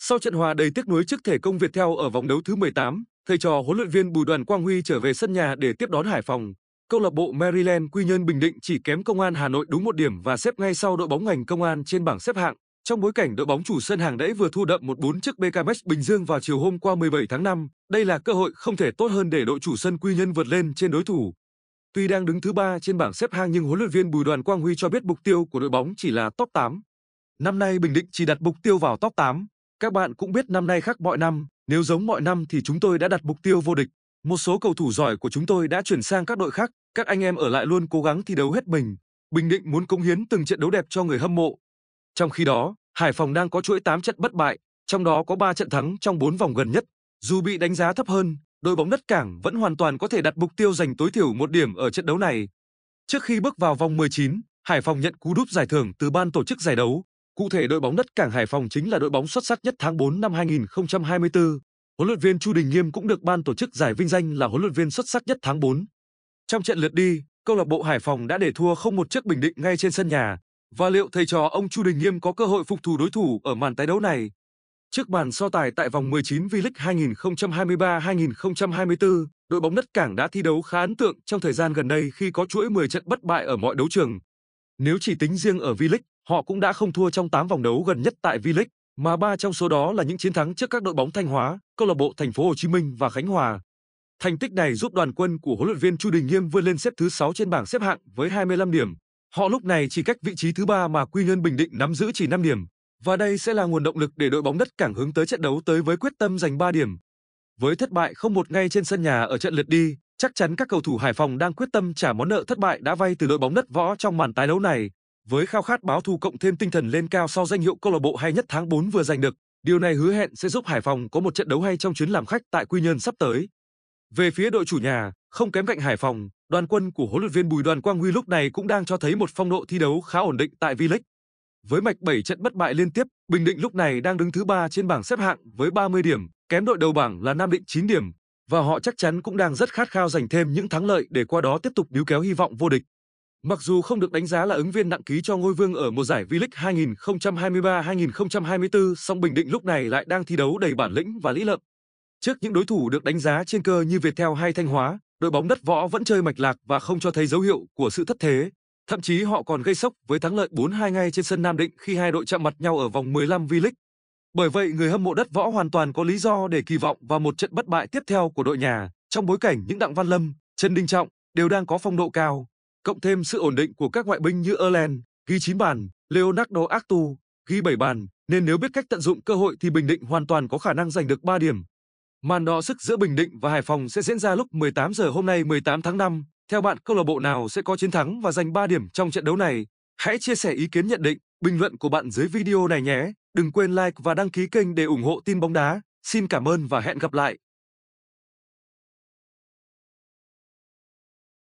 Sau trận hòa đầy tiếc nuối trước thể công Việt theo ở vòng đấu thứ 18, thầy trò huấn luyện viên Bùi Đoàn Quang Huy trở về sân nhà để tiếp đón Hải Phòng. Câu lạc bộ Maryland Quy Nhơn Bình Định chỉ kém Công an Hà Nội đúng một điểm và xếp ngay sau đội bóng ngành Công an trên bảng xếp hạng. Trong bối cảnh đội bóng chủ sân hàng đẫy vừa thu đậm 1-4 trước BKMX Bình Dương vào chiều hôm qua 17 tháng 5, đây là cơ hội không thể tốt hơn để đội chủ sân Quy Nhơn vượt lên trên đối thủ. Tuy đang đứng thứ ba trên bảng xếp hạng nhưng huấn luyện viên Bùi Đoàn Quang Huy cho biết mục tiêu của đội bóng chỉ là top 8. Năm nay Bình Định chỉ đặt mục tiêu vào top 8. Các bạn cũng biết năm nay khác mọi năm, nếu giống mọi năm thì chúng tôi đã đặt mục tiêu vô địch. Một số cầu thủ giỏi của chúng tôi đã chuyển sang các đội khác, các anh em ở lại luôn cố gắng thi đấu hết mình. Bình Định muốn cống hiến từng trận đấu đẹp cho người hâm mộ. Trong khi đó, Hải Phòng đang có chuỗi 8 trận bất bại, trong đó có 3 trận thắng trong 4 vòng gần nhất. Dù bị đánh giá thấp hơn, đội bóng đất cảng vẫn hoàn toàn có thể đặt mục tiêu giành tối thiểu một điểm ở trận đấu này. Trước khi bước vào vòng 19, Hải Phòng nhận cú đúp giải thưởng từ ban tổ chức giải đấu. Cụ thể đội bóng đất Cảng Hải Phòng chính là đội bóng xuất sắc nhất tháng 4 năm 2024. Huấn luyện viên Chu Đình Nghiêm cũng được ban tổ chức giải vinh danh là huấn luyện viên xuất sắc nhất tháng 4. Trong trận lượt đi, câu lạc bộ Hải Phòng đã để thua không một chiếc Bình Định ngay trên sân nhà. Và liệu thầy trò ông Chu Đình Nghiêm có cơ hội phục thù đối thủ ở màn tái đấu này? Trước màn so tài tại vòng 19 V-League 2023-2024, đội bóng đất Cảng đã thi đấu khá ấn tượng trong thời gian gần đây khi có chuỗi 10 trận bất bại ở mọi đấu trường. Nếu chỉ tính riêng ở V-League, Họ cũng đã không thua trong 8 vòng đấu gần nhất tại V-League, mà ba trong số đó là những chiến thắng trước các đội bóng Thanh Hóa, câu lạc bộ Thành phố Hồ Chí Minh và Khánh Hòa. Thành tích này giúp đoàn quân của huấn luyện viên Chu Đình Nghiêm vươn lên xếp thứ 6 trên bảng xếp hạng với 25 điểm. Họ lúc này chỉ cách vị trí thứ ba mà Quy Nhơn Bình Định nắm giữ chỉ 5 điểm. Và đây sẽ là nguồn động lực để đội bóng đất cảng hướng tới trận đấu tới với quyết tâm giành 3 điểm. Với thất bại không một ngay trên sân nhà ở trận lượt đi, chắc chắn các cầu thủ Hải Phòng đang quyết tâm trả món nợ thất bại đã vay từ đội bóng đất võ trong màn tái đấu này. Với khao khát báo thù cộng thêm tinh thần lên cao sau danh hiệu câu lạc bộ hay nhất tháng 4 vừa giành được, điều này hứa hẹn sẽ giúp Hải Phòng có một trận đấu hay trong chuyến làm khách tại Quy Nhơn sắp tới. Về phía đội chủ nhà, không kém cạnh Hải Phòng, đoàn quân của huấn luyện viên Bùi Đoàn Quang Huy lúc này cũng đang cho thấy một phong độ thi đấu khá ổn định tại V-League. Với mạch 7 trận bất bại liên tiếp, Bình Định lúc này đang đứng thứ 3 trên bảng xếp hạng với 30 điểm, kém đội đầu bảng là Nam Định 9 điểm, và họ chắc chắn cũng đang rất khát khao giành thêm những thắng lợi để qua đó tiếp tục níu kéo hy vọng vô địch. Mặc dù không được đánh giá là ứng viên nặng ký cho ngôi vương ở mùa giải V-League 2023-2024, song Bình Định lúc này lại đang thi đấu đầy bản lĩnh và lý lợm. Trước những đối thủ được đánh giá trên cơ như Viettel hay Thanh Hóa, đội bóng đất võ vẫn chơi mạch lạc và không cho thấy dấu hiệu của sự thất thế. Thậm chí họ còn gây sốc với thắng lợi 4-2 ngay trên sân Nam Định khi hai đội chạm mặt nhau ở vòng 15 V-League. Bởi vậy, người hâm mộ đất võ hoàn toàn có lý do để kỳ vọng vào một trận bất bại tiếp theo của đội nhà, trong bối cảnh những Đặng Văn Lâm, Trần Đình Trọng đều đang có phong độ cao cộng thêm sự ổn định của các ngoại binh như Erlen, ghi 9 bàn, Leonardo Actu, ghi 7 bàn, nên nếu biết cách tận dụng cơ hội thì Bình Định hoàn toàn có khả năng giành được 3 điểm. Màn đọ sức giữa Bình Định và Hải Phòng sẽ diễn ra lúc 18 giờ hôm nay 18 tháng 5. Theo bạn, câu lạc bộ nào sẽ có chiến thắng và giành 3 điểm trong trận đấu này? Hãy chia sẻ ý kiến nhận định, bình luận của bạn dưới video này nhé. Đừng quên like và đăng ký kênh để ủng hộ tin bóng đá. Xin cảm ơn và hẹn gặp lại.